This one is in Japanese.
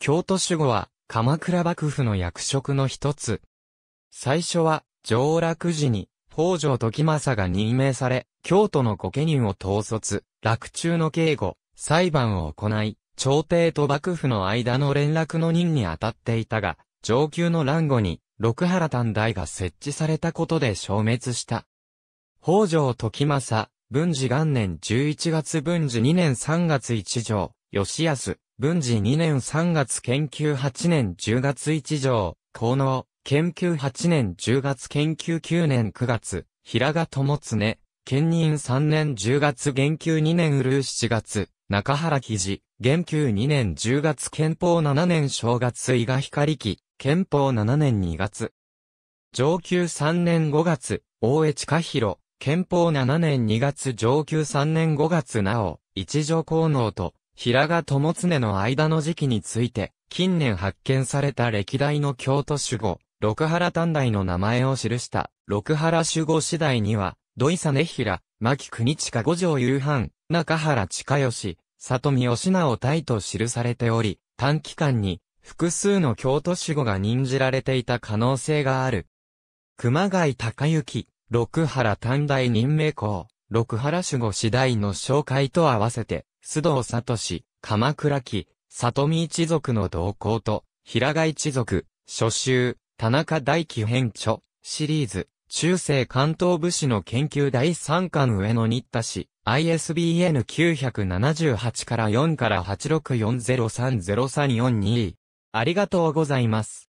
京都守護は、鎌倉幕府の役職の一つ。最初は、上洛時に、北条時政が任命され、京都の御家人を統率、洛中の警護、裁判を行い、朝廷と幕府の間の連絡の任に当たっていたが、上級の乱後に、六原短大が設置されたことで消滅した。北条時政、文治元年11月文治2年3月1条、吉安、文治2年3月研究8年10月1条、効能、研究8年10月研究9年9月、平賀智常、兼任3年10月言及2年うる7月、中原記事、言及2年10月憲法7年正月伊賀光記、憲法7年2月。上級3年5月、大江近広、憲法7年2月上級3年5月なお、一条功能と、平賀友常の間の時期について、近年発見された歴代の京都守護、六原短大の名前を記した、六原守護次第には、土井実平、牧国下五条夕飯、中原近吉、里見義直隊と記されており、短期間に、複数の京都守護が任じられていた可能性がある。熊谷隆之、六原短大任命校、六原守護次第の紹介と合わせて、須藤聡、鎌倉期、里見一族の同行と、平賀一族、初集、田中大輝編著、シリーズ、中世関東武士の研究第3巻上野新田氏、ISBN 978から4から864030342。ありがとうございます。